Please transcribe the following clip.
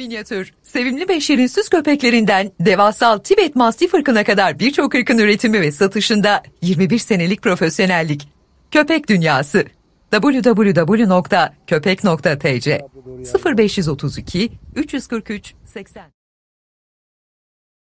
Minyatür, sevimli ve şirinsiz köpeklerinden devasal Tibet Mastif ırkına kadar birçok ırkın üretimi ve satışında 21 senelik profesyonellik. Köpek Dünyası www.köpek.tc 0532 343 80